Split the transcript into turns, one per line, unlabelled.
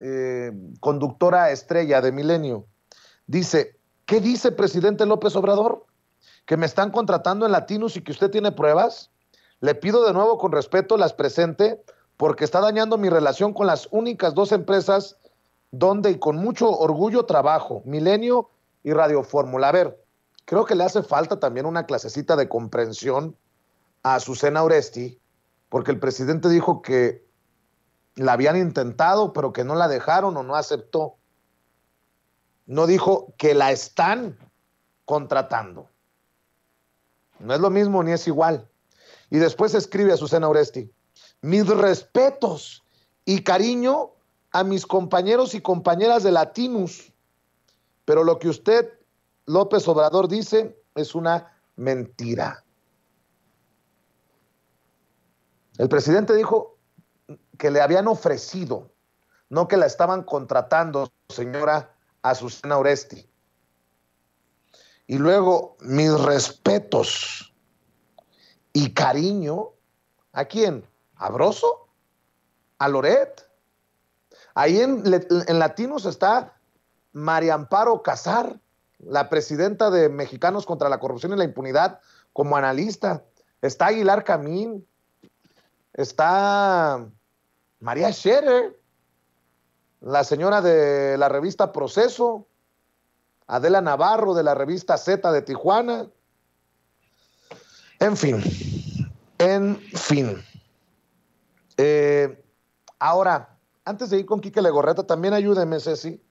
Eh, conductora estrella de Milenio, dice, ¿qué dice presidente López Obrador? ¿Que me están contratando en Latinos y que usted tiene pruebas? Le pido de nuevo con respeto las presente porque está dañando mi relación con las únicas dos empresas donde y con mucho orgullo trabajo, Milenio y Radio Fórmula. A ver, creo que le hace falta también una clasecita de comprensión a Susana Oresti, porque el presidente dijo que la habían intentado, pero que no la dejaron o no aceptó. No dijo que la están contratando. No es lo mismo ni es igual. Y después escribe a Susana Oresti, mis respetos y cariño a mis compañeros y compañeras de Latinus, pero lo que usted, López Obrador, dice es una mentira. El presidente dijo que le habían ofrecido, no que la estaban contratando, señora Azucena Oresti. Y luego, mis respetos y cariño, ¿a quién? ¿A Broso? ¿A Loret? Ahí en, en Latinos está María Amparo Casar, la presidenta de Mexicanos contra la Corrupción y la Impunidad, como analista. Está Aguilar Camín, está María Scherer, la señora de la revista Proceso, Adela Navarro de la revista Z de Tijuana. En fin, en fin. Eh, ahora, antes de ir con Quique Legorreta, también ayúdeme, Ceci.